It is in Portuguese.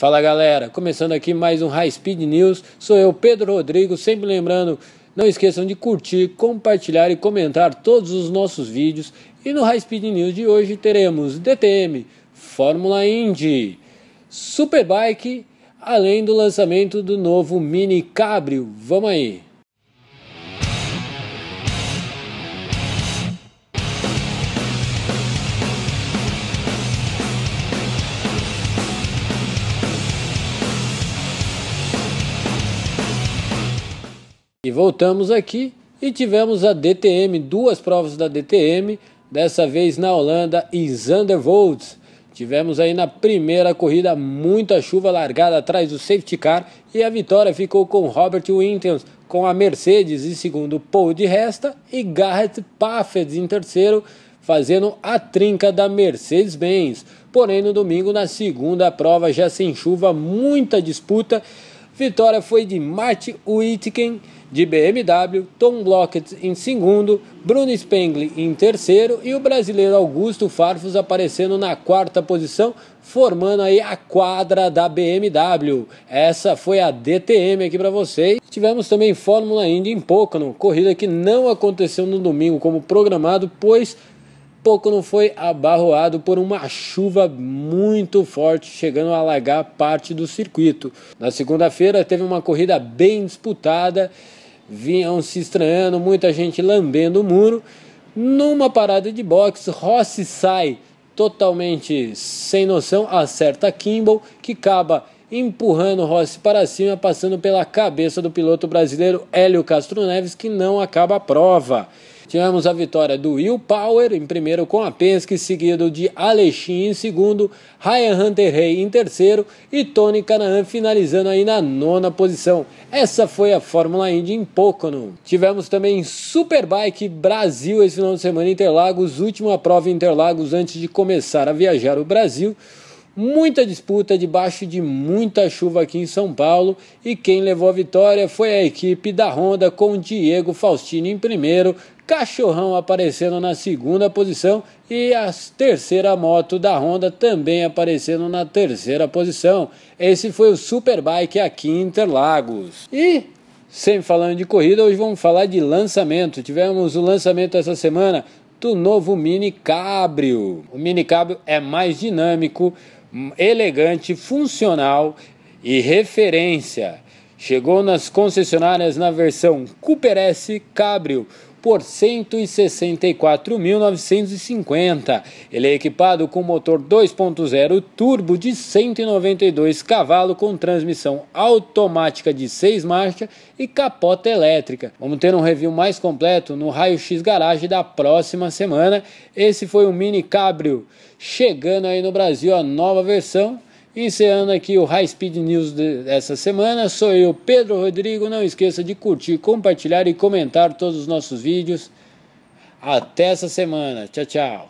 Fala galera, começando aqui mais um High Speed News. Sou eu, Pedro Rodrigo, sempre lembrando, não esqueçam de curtir, compartilhar e comentar todos os nossos vídeos. E no High Speed News de hoje teremos DTM, Fórmula Indy, Superbike, além do lançamento do novo Mini Cabrio. Vamos aí. E voltamos aqui e tivemos a DTM, duas provas da DTM, dessa vez na Holanda e Zandervolds. Tivemos aí na primeira corrida muita chuva largada atrás do safety car e a vitória ficou com Robert Winters, com a Mercedes em segundo, Paul de Resta e Garrett Paffett em terceiro, fazendo a trinca da Mercedes-Benz. Porém, no domingo, na segunda prova, já sem chuva, muita disputa. Vitória foi de Matt Whitken de BMW, Tom Blockett em segundo, Bruno Spengler em terceiro e o brasileiro Augusto Farfus aparecendo na quarta posição, formando aí a quadra da BMW. Essa foi a DTM aqui para vocês. Tivemos também Fórmula Indy em Pocono, corrida que não aconteceu no domingo como programado, pois pouco não foi abarroado por uma chuva muito forte, chegando a alagar parte do circuito. Na segunda-feira teve uma corrida bem disputada vinham se estranhando, muita gente lambendo o muro. Numa parada de boxe, Rossi sai totalmente sem noção, acerta Kimball, que acaba empurrando Rossi para cima, passando pela cabeça do piloto brasileiro Hélio Castro Neves, que não acaba a prova. Tivemos a vitória do Will Power em primeiro com a Penske, seguido de Alexin em segundo, Ryan Hunter Rey em terceiro e Tony Canaan finalizando aí na nona posição. Essa foi a Fórmula Indy em Pocono. Tivemos também Superbike Brasil esse final de semana em Interlagos, última prova em Interlagos antes de começar a viajar o Brasil muita disputa debaixo de muita chuva aqui em São Paulo e quem levou a vitória foi a equipe da Honda com Diego Faustino em primeiro, Cachorrão aparecendo na segunda posição e a terceira moto da Honda também aparecendo na terceira posição. Esse foi o Superbike aqui em Interlagos. E sem falando de corrida, hoje vamos falar de lançamento. Tivemos o lançamento essa semana do novo Mini Cabrio. O Mini Cabrio é mais dinâmico, elegante, funcional e referência. Chegou nas concessionárias na versão Cooper S Cabrio por 164.950. Ele é equipado com motor 2.0 turbo de 192 cavalos com transmissão automática de 6 marchas e capota elétrica. Vamos ter um review mais completo no Raio X Garage da próxima semana. Esse foi o Mini Cabrio chegando aí no Brasil a nova versão Encerrando aqui o High Speed News dessa semana, sou eu, Pedro Rodrigo. Não esqueça de curtir, compartilhar e comentar todos os nossos vídeos. Até essa semana. Tchau, tchau.